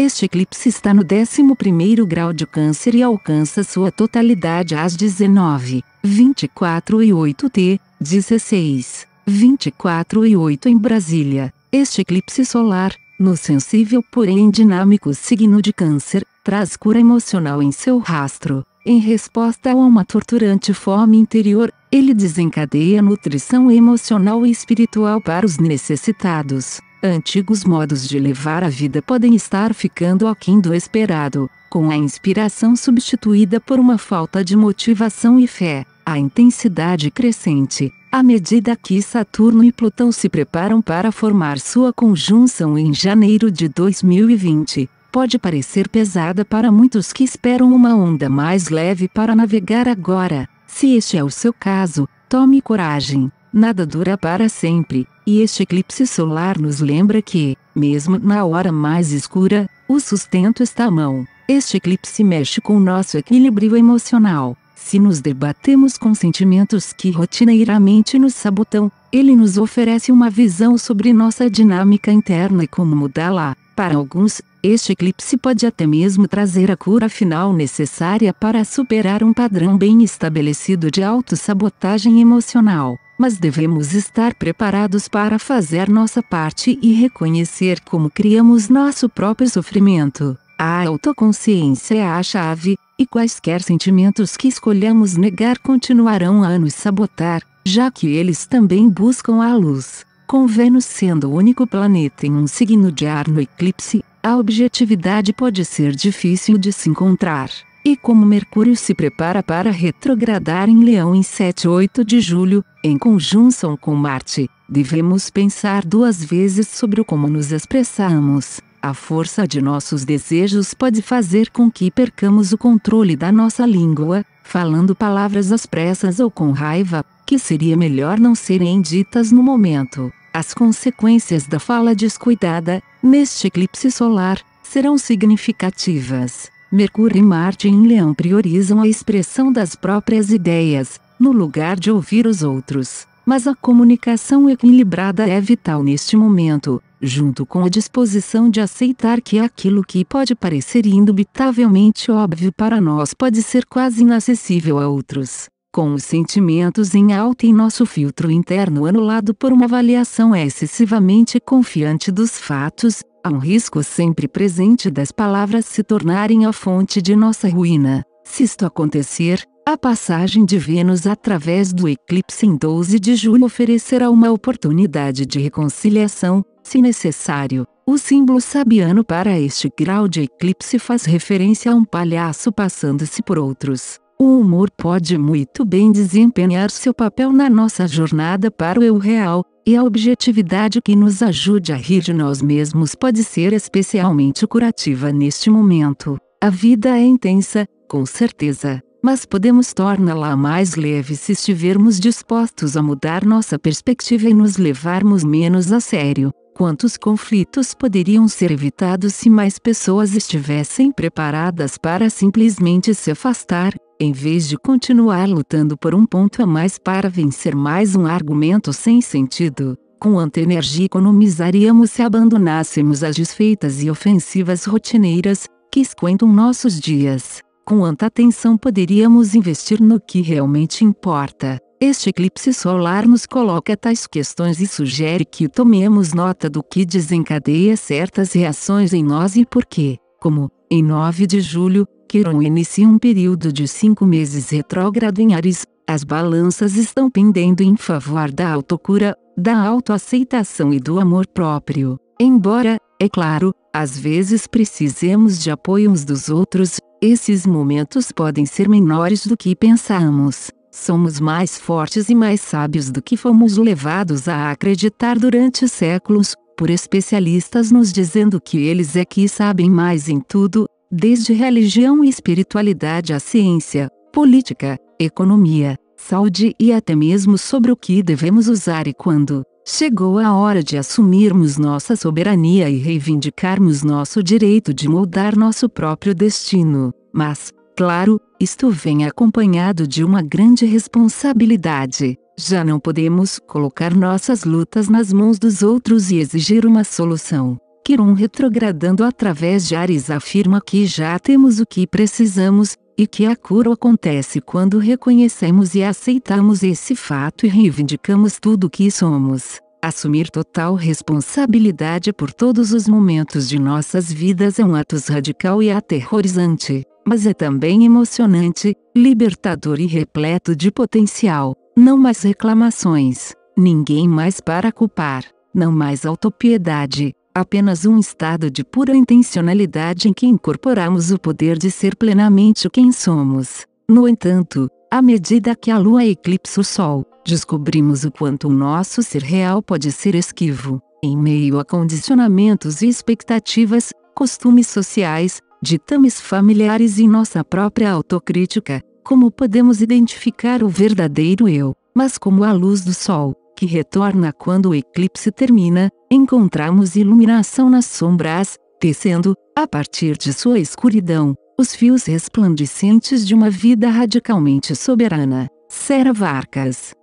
Este eclipse está no 11 primeiro grau de câncer e alcança sua totalidade às 19, 24 e 8 t, 16, 24 e 8 em Brasília. Este eclipse solar, no sensível porém dinâmico signo de câncer, traz cura emocional em seu rastro. Em resposta a uma torturante fome interior, ele desencadeia nutrição emocional e espiritual para os necessitados. Antigos modos de levar a vida podem estar ficando aquém do esperado, com a inspiração substituída por uma falta de motivação e fé, a intensidade crescente, à medida que Saturno e Plutão se preparam para formar sua conjunção em janeiro de 2020, pode parecer pesada para muitos que esperam uma onda mais leve para navegar agora. Se este é o seu caso, tome coragem. Nada dura para sempre, e este eclipse solar nos lembra que, mesmo na hora mais escura, o sustento está à mão. Este eclipse mexe com o nosso equilíbrio emocional. Se nos debatemos com sentimentos que rotineiramente nos sabotam, ele nos oferece uma visão sobre nossa dinâmica interna e como mudá-la. Para alguns, este eclipse pode até mesmo trazer a cura final necessária para superar um padrão bem estabelecido de autossabotagem emocional, mas devemos estar preparados para fazer nossa parte e reconhecer como criamos nosso próprio sofrimento. A autoconsciência é a chave, e quaisquer sentimentos que escolhamos negar continuarão a nos sabotar, já que eles também buscam a luz. Com Vênus sendo o único planeta em um signo de ar no eclipse, a objetividade pode ser difícil de se encontrar. E como Mercúrio se prepara para retrogradar em Leão em 7 e 8 de julho, em conjunção com Marte, devemos pensar duas vezes sobre como nos expressamos. A força de nossos desejos pode fazer com que percamos o controle da nossa língua, falando palavras às pressas ou com raiva, que seria melhor não serem ditas no momento. As consequências da fala descuidada, neste eclipse solar, serão significativas. Mercúrio e Marte em Leão priorizam a expressão das próprias ideias, no lugar de ouvir os outros. Mas a comunicação equilibrada é vital neste momento, junto com a disposição de aceitar que aquilo que pode parecer indubitavelmente óbvio para nós pode ser quase inacessível a outros com os sentimentos em alta e nosso filtro interno anulado por uma avaliação excessivamente confiante dos fatos, há um risco sempre presente das palavras se tornarem a fonte de nossa ruína. Se isto acontecer, a passagem de Vênus através do eclipse em 12 de julho oferecerá uma oportunidade de reconciliação, se necessário. O símbolo sabiano para este grau de eclipse faz referência a um palhaço passando-se por outros. O humor pode muito bem desempenhar seu papel na nossa jornada para o eu real, e a objetividade que nos ajude a rir de nós mesmos pode ser especialmente curativa neste momento. A vida é intensa, com certeza, mas podemos torná-la mais leve se estivermos dispostos a mudar nossa perspectiva e nos levarmos menos a sério. Quantos conflitos poderiam ser evitados se mais pessoas estivessem preparadas para simplesmente se afastar, em vez de continuar lutando por um ponto a mais para vencer mais um argumento sem sentido, com energia economizaríamos se abandonássemos as desfeitas e ofensivas rotineiras, que esquentam nossos dias. Com anta atenção poderíamos investir no que realmente importa. Este eclipse solar nos coloca tais questões e sugere que tomemos nota do que desencadeia certas reações em nós e por quê. Como, em 9 de julho, Quiron inicia um período de cinco meses retrógrado em Ares, as balanças estão pendendo em favor da autocura, da autoaceitação e do amor próprio. Embora, é claro, às vezes precisemos de apoio uns dos outros, esses momentos podem ser menores do que pensamos. Somos mais fortes e mais sábios do que fomos levados a acreditar durante séculos, por especialistas nos dizendo que eles é que sabem mais em tudo, desde religião e espiritualidade à ciência, política, economia, saúde e até mesmo sobre o que devemos usar e quando. Chegou a hora de assumirmos nossa soberania e reivindicarmos nosso direito de moldar nosso próprio destino. Mas, claro, isto vem acompanhado de uma grande responsabilidade. Já não podemos colocar nossas lutas nas mãos dos outros e exigir uma solução um retrogradando através de Ares afirma que já temos o que precisamos, e que a cura acontece quando reconhecemos e aceitamos esse fato e reivindicamos tudo o que somos. Assumir total responsabilidade por todos os momentos de nossas vidas é um ato radical e aterrorizante, mas é também emocionante, libertador e repleto de potencial. Não mais reclamações, ninguém mais para culpar, não mais autopiedade, apenas um estado de pura intencionalidade em que incorporamos o poder de ser plenamente quem somos. No entanto, à medida que a Lua eclipsa o Sol, descobrimos o quanto o nosso ser real pode ser esquivo, em meio a condicionamentos e expectativas, costumes sociais, ditames familiares e nossa própria autocrítica. Como podemos identificar o verdadeiro eu, mas como a luz do sol, que retorna quando o eclipse termina, encontramos iluminação nas sombras, tecendo, a partir de sua escuridão, os fios resplandecentes de uma vida radicalmente soberana. Sera Vargas